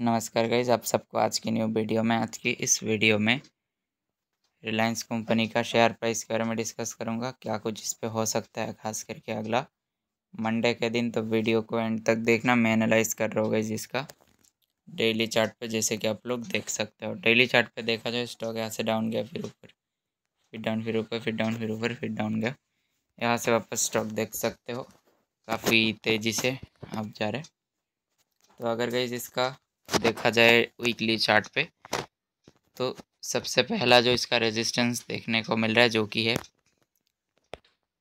नमस्कार गाइज आप सबको आज की न्यू वीडियो में आज की इस वीडियो में रिलायंस कंपनी का शेयर प्राइस के बारे में डिस्कस करूंगा क्या कुछ इस पर हो सकता है खास करके अगला मंडे के दिन तो वीडियो को एंड तक देखना मैं एनालाइज कर रहा हूँ गाइज इसका डेली चार्ट पे जैसे कि आप लोग देख सकते हो डेली चार्ट पे देखा जाए स्टॉक यहाँ से डाउन गया फिर ऊपर फिर डाउन फिर ऊपर फिर डाउन फिर ऊपर फिर डाउन गया यहाँ से वापस स्टॉक देख सकते हो काफ़ी तेज़ी से आप जा रहे तो अगर गई इसका देखा जाए वीकली चार्ट पे तो सबसे पहला जो इसका रेजिस्टेंस देखने को मिल रहा है जो कि है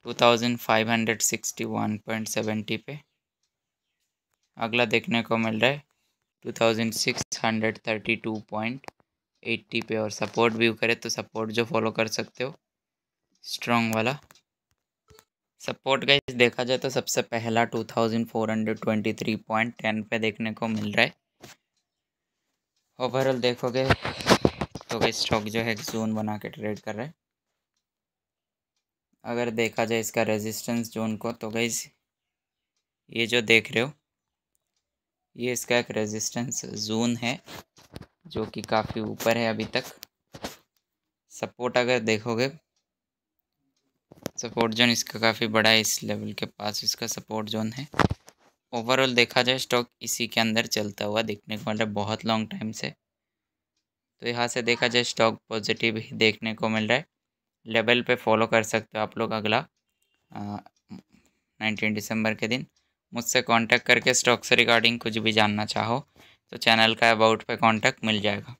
2561.70 पे अगला देखने को मिल रहा है 2632.80 पे और सपोर्ट व्यू करें तो सपोर्ट जो फॉलो कर सकते हो स्ट्रॉन्ग वाला सपोर्ट का देखा जाए तो सबसे पहला 2423.10 पे देखने को मिल रहा है ओवरऑल देखोगे तो गई स्टॉक जो है जोन बना के ट्रेड कर रहे अगर देखा जाए इसका रेजिस्टेंस जोन को तो गई ये जो देख रहे हो ये इसका एक रेजिस्टेंस जोन है जो कि काफ़ी ऊपर है अभी तक सपोर्ट अगर देखोगे सपोर्ट जोन इसका काफ़ी बड़ा है इस लेवल के पास इसका सपोर्ट जोन है ओवरऑल देखा जाए स्टॉक इसी के अंदर चलता हुआ देखने को मिल रहा है बहुत लॉन्ग टाइम से तो यहाँ से देखा जाए स्टॉक पॉजिटिव ही देखने को मिल रहा है लेवल पे फॉलो कर सकते हो आप लोग अगला नाइनटीन दिसंबर के दिन मुझसे कांटेक्ट करके स्टॉक से रिगार्डिंग कुछ भी जानना चाहो तो चैनल का अबाउट पे कांटेक्ट मिल जाएगा